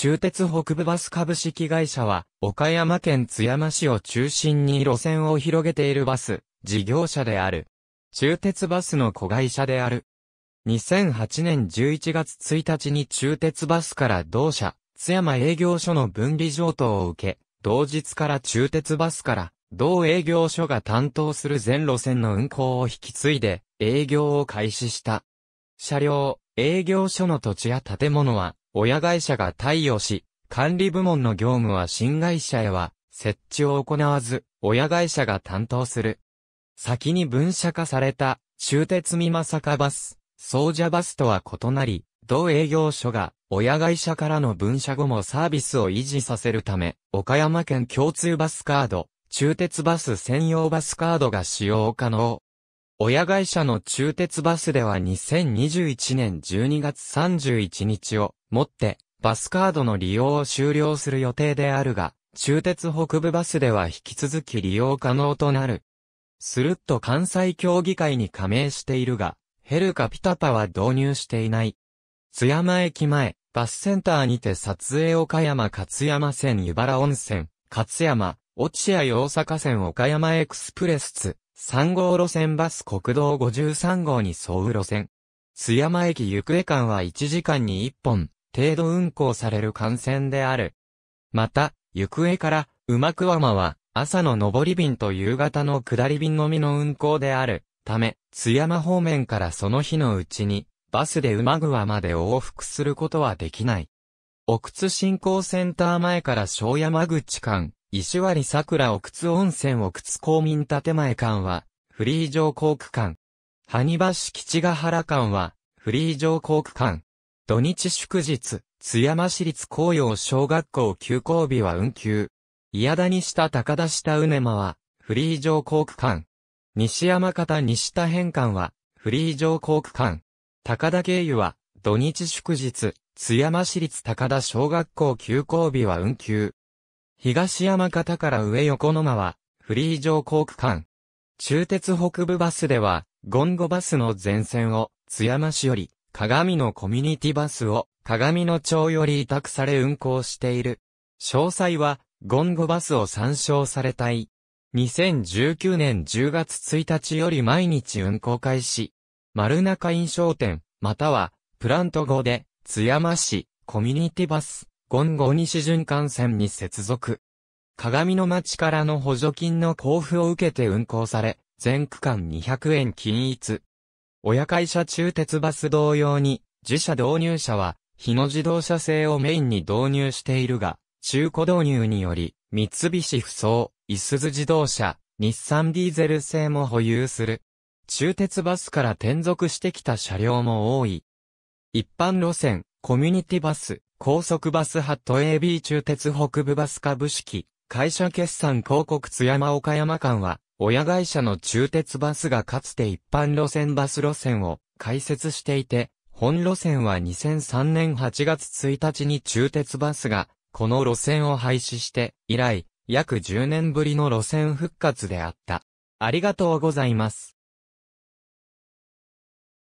中鉄北部バス株式会社は、岡山県津山市を中心に路線を広げているバス、事業者である。中鉄バスの子会社である。2008年11月1日に中鉄バスから同社、津山営業所の分離譲渡を受け、同日から中鉄バスから、同営業所が担当する全路線の運行を引き継いで、営業を開始した。車両、営業所の土地や建物は、親会社が貸与し、管理部門の業務は新会社へは設置を行わず、親会社が担当する。先に分社化された、終鉄美かバス、総社バスとは異なり、同営業所が、親会社からの分社後もサービスを維持させるため、岡山県共通バスカード、中鉄バス専用バスカードが使用可能。親会社の中鉄バスでは2021年12月31日をもって、バスカードの利用を終了する予定であるが、中鉄北部バスでは引き続き利用可能となる。スルッと関西協議会に加盟しているが、ヘルカピタパは導入していない。津山駅前、バスセンターにて撮影岡山勝山線湯原温泉、勝山、落合大阪線岡山エクスプレス津、3号路線バス国道53号に沿う路線。津山駅行方間は1時間に1本、程度運行される幹線である。また、行方から、馬桑間は、朝の上り便と夕方の下り便のみの運行である。ため、津山方面からその日のうちに、バスで馬桑まで往復することはできない。奥津振興センター前から小山口間、石割桜奥津温泉奥津公民建前間は、フリー乗降区間。ハニバ橋吉ヶ原間は、フリー乗降区間。土日祝日、津山市立紅葉小学校休校日は運休。嫌だにした高田下うねまは、フリー乗航区間。西山方西田返還は、フリー乗航区間。高田経由は、土日祝日、津山市立高田小学校休校日は運休。東山方から上横の間は、フリー乗航区間。中鉄北部バスでは、ゴンゴバスの全線を、津山市より、鏡のコミュニティバスを鏡の町より委託され運行している。詳細は、ゴンゴバスを参照されたい。2019年10月1日より毎日運行開始。丸中印象店、または、プラント号で、津山市、コミュニティバス、ゴンゴ西循環線に接続。鏡の町からの補助金の交付を受けて運行され、全区間200円均一。親会社中鉄バス同様に、自社導入車は、日野自動車製をメインに導入しているが、中古導入により、三菱不走、いすゞ自動車、日産ディーゼル製も保有する。中鉄バスから転属してきた車両も多い。一般路線、コミュニティバス、高速バスハット AB 中鉄北部バス株式、会社決算広告津山岡山間は、親会社の中鉄バスがかつて一般路線バス路線を開設していて、本路線は2003年8月1日に中鉄バスがこの路線を廃止して以来、約10年ぶりの路線復活であった。ありがとうございます。